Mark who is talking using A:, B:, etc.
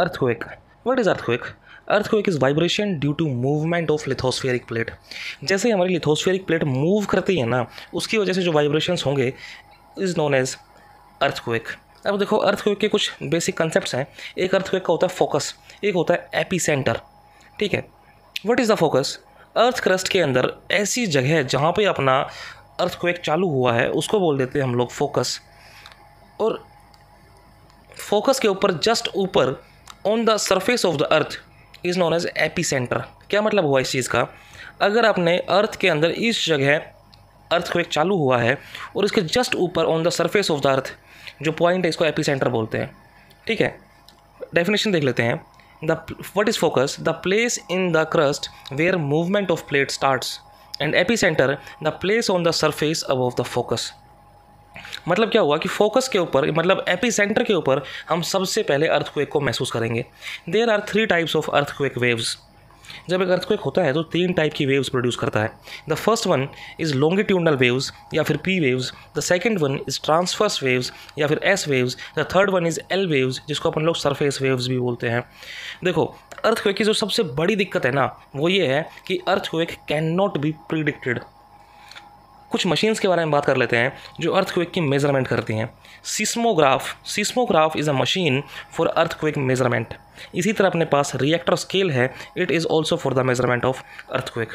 A: earthquake what is earthquake earthquake is vibration due to movement of lithospheric plate जैसे हमारी lithospheric plate move करती है ना उसकी वजह से जो वाइब्रेशन होंगे इज़ नोन एज अर्थक्वेक अब देखो अर्थक्वेक के कुछ बेसिक कंसेप्ट हैं एक अर्थक्वेक का होता है फोकस एक होता है एपी सेंटर ठीक है what is the focus earth crust के अंदर ऐसी जगह जहाँ पे अपना अर्थक्वेक चालू हुआ है उसको बोल देते हैं हम लोग फोकस और फोकस के ऊपर जस्ट ऊपर on the surface of the earth is known as epicentre क्या मतलब हुआ इस चीज़ का अगर आपने अर्थ के अंदर इस जगह अर्थ को एक चालू हुआ है और इसके जस्ट ऊपर on the surface of the earth जो पॉइंट है इसको एपी सेंटर बोलते हैं ठीक है डेफिनेशन देख लेते हैं the what is focus the place in the crust where movement of plate starts and epicentre the place on the surface above the focus मतलब क्या हुआ कि फोकस के ऊपर मतलब एपी सेंटर के ऊपर हम सबसे पहले अर्थक्वेक को महसूस करेंगे there are three types of earthquake waves जब एक अर्थक्वेक होता है तो तीन टाइप की वेव्स प्रोड्यूस करता है the first one is longitudinal waves या फिर P waves the second one is transverse waves या फिर S waves the third one is L waves जिसको अपन लोग सरफेस वेव्स भी बोलते हैं देखो अर्थक्वेक की जो सबसे बड़ी दिक्कत है ना वो ये है कि earthquake can not be predicted कुछ मशीन्स के बारे में बात कर लेते हैं जो अर्थक्वेक की मेज़रमेंट करती हैं seismograph seismograph is a machine for earthquake measurement इसी तरह अपने पास रिएक्टर स्केल है it is also for the measurement of earthquake